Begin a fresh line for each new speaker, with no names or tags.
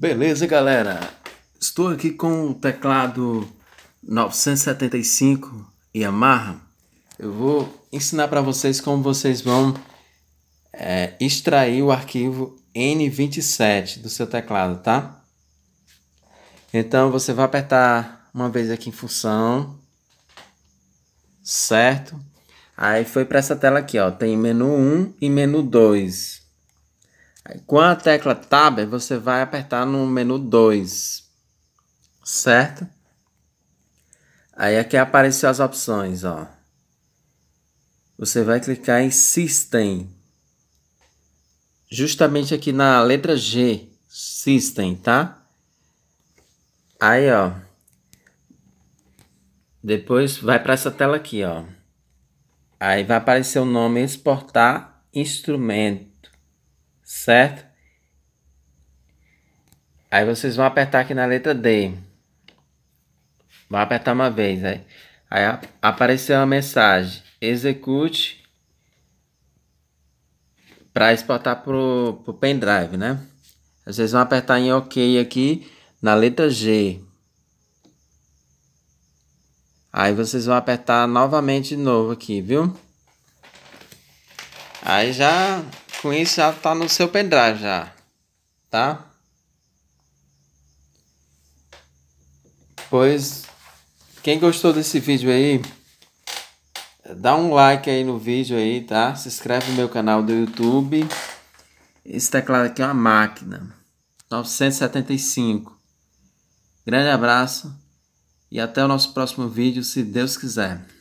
Beleza, galera? Estou aqui com o teclado 975 Yamaha. Eu vou ensinar para vocês como vocês vão é, extrair o arquivo N27 do seu teclado, tá? Então você vai apertar uma vez aqui em função, certo? Aí foi para essa tela aqui, ó. Tem menu 1 e menu 2. Com a tecla Tab, você vai apertar no menu 2, certo? Aí aqui apareceu as opções, ó. Você vai clicar em System. Justamente aqui na letra G, System, tá? Aí, ó. Depois vai para essa tela aqui, ó. Aí vai aparecer o nome exportar instrumento certo? Aí vocês vão apertar aqui na letra D. Vai apertar uma vez, aí. Aí apareceu uma mensagem. Execute para exportar pro, pro pendrive, né? Vocês vão apertar em OK aqui na letra G. Aí vocês vão apertar novamente de novo aqui, viu? Aí já com isso já tá no seu pendrive já, tá? Pois, quem gostou desse vídeo aí, dá um like aí no vídeo aí, tá? Se inscreve no meu canal do YouTube. Esse teclado aqui é uma máquina, 975. Grande abraço e até o nosso próximo vídeo, se Deus quiser.